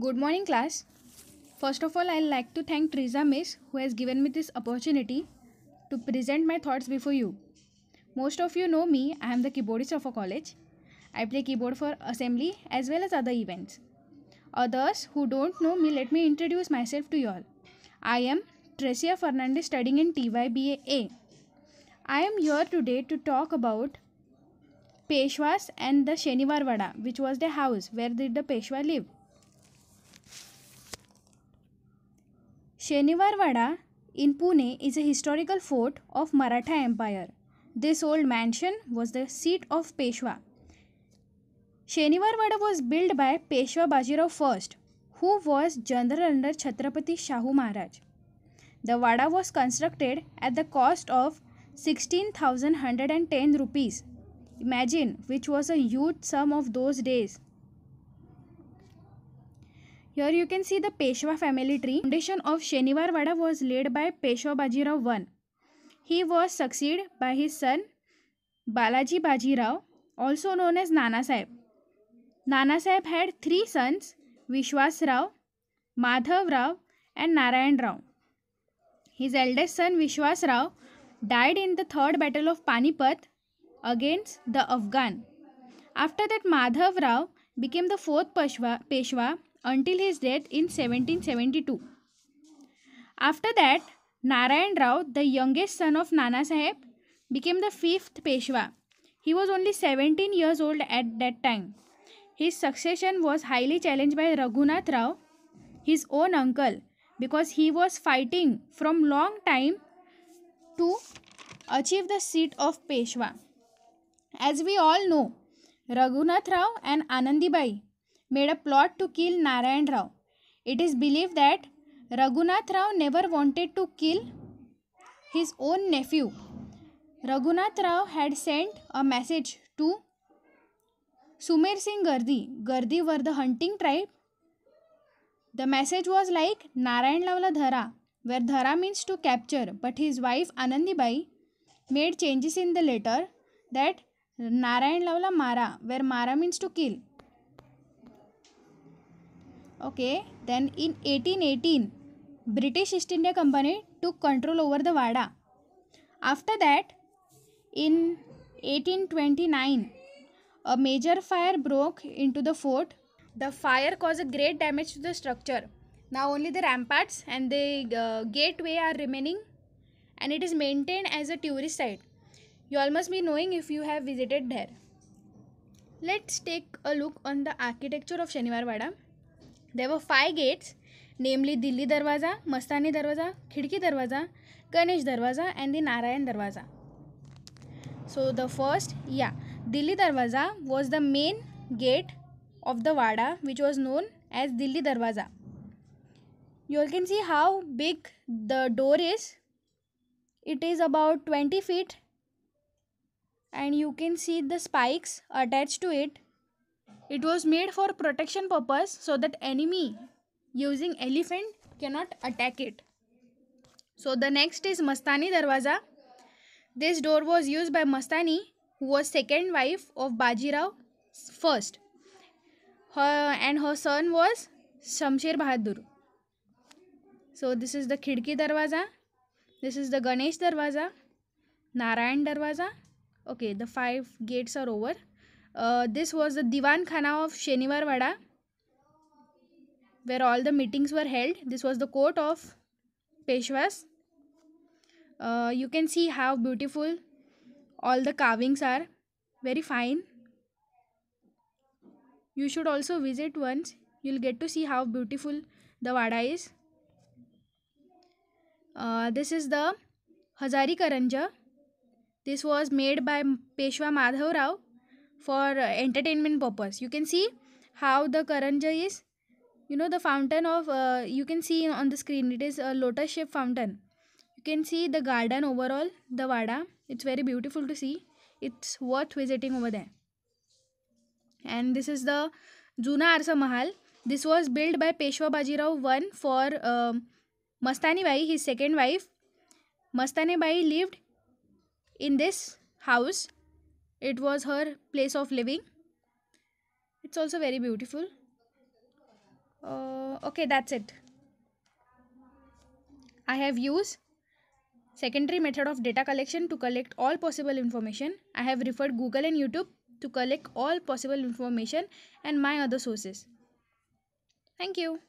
Good morning class. First of all, I'd like to thank Teresa Miss who has given me this opportunity to present my thoughts before you. Most of you know me, I am the keyboardist of a college. I play keyboard for assembly as well as other events. Others who don't know me, let me introduce myself to you all. I am Tresia Fernandez studying in TYBA I am here today to talk about Peshwas and the Shenivar Vada, which was the house where did the Peshwa live. Shenivarwada in Pune is a historical fort of Maratha Empire. This old mansion was the seat of Peshwa. Shenivarwada was built by Peshwa Bajirao I, who was general under Chhatrapati Shahu Maharaj. The Wada was constructed at the cost of 16,110 rupees. Imagine, which was a huge sum of those days. Here you can see the Peshwa family tree. Foundation of Shanivarwada was laid by Peshwa Bajirao I. He was succeeded by his son Balaji Bajirao, also known as Nana Sahib. Nana Sahib had three sons Vishwas Rao, Madhav Rao and Narayan Rao. His eldest son Vishwas Rao died in the third battle of Panipat against the Afghan. After that Madhav Rao became the fourth Peshwa, Peshwa until his death in 1772. After that, Narayan Rao, the youngest son of Nana Sahib, became the fifth Peshwa. He was only 17 years old at that time. His succession was highly challenged by Raghunath Rao, his own uncle, because he was fighting from long time to achieve the seat of Peshwa. As we all know, Raghunath Rao and Anandibai made a plot to kill Narayan Rao. It is believed that Raghunath Rao never wanted to kill his own nephew. Raghunath Rao had sent a message to Sumer Singh Gardi. Gardi were the hunting tribe. The message was like Narayan Lavla Dhara, where Dhara means to capture, but his wife Anandibai made changes in the letter that Narayan Lavla Mara, where Mara means to kill. Okay. Then in 1818, British East India Company took control over the Wada. After that, in 1829, a major fire broke into the fort. The fire caused great damage to the structure. Now only the ramparts and the uh, gateway are remaining and it is maintained as a tourist site. You all must be knowing if you have visited there. Let's take a look on the architecture of Shaniwarwada. there were five gates namely Dilli Darwaza, Mastani Darwaza, Khidki Darwaza, Ganesh Darwaza and the Narayan Darwaza. So the first, yeah, Dilli Darwaza was the main gate of the Wada which was known as Dilli Darwaza. You all can see how big the door is. It is about 20 feet and you can see the spikes attached to it It was made for protection purpose so that enemy using elephant cannot attack it. So the next is Mastani Darwaza. This door was used by Mastani who was second wife of Bajirao first. Her and her son was Shamsher Bahadur. So this is the Khidki Darwaza. This is the Ganesh Darwaza. Narayan Darwaza. Okay, the five gates are over. Uh, this was the Diwan Khana of Shenivar Wada, where all the meetings were held. This was the court of Peshwas. Uh, you can see how beautiful all the carvings are, very fine. You should also visit once. You'll get to see how beautiful the Wada is. Uh, this is the Hazari Karanja. This was made by Peshwa Madhav Rao for uh, entertainment purpose you can see how the karanja is you know the fountain of uh, you can see on the screen it is a lotus shaped fountain you can see the garden overall the vada it's very beautiful to see it's worth visiting over there and this is the Juna Arsa Mahal. This was built by Peshwa Bajirao I for uh, Mastani Bai, his second wife. Mastani Bai lived in this house it was her place of living it's also very beautiful uh, okay that's it i have used secondary method of data collection to collect all possible information i have referred google and youtube to collect all possible information and my other sources thank you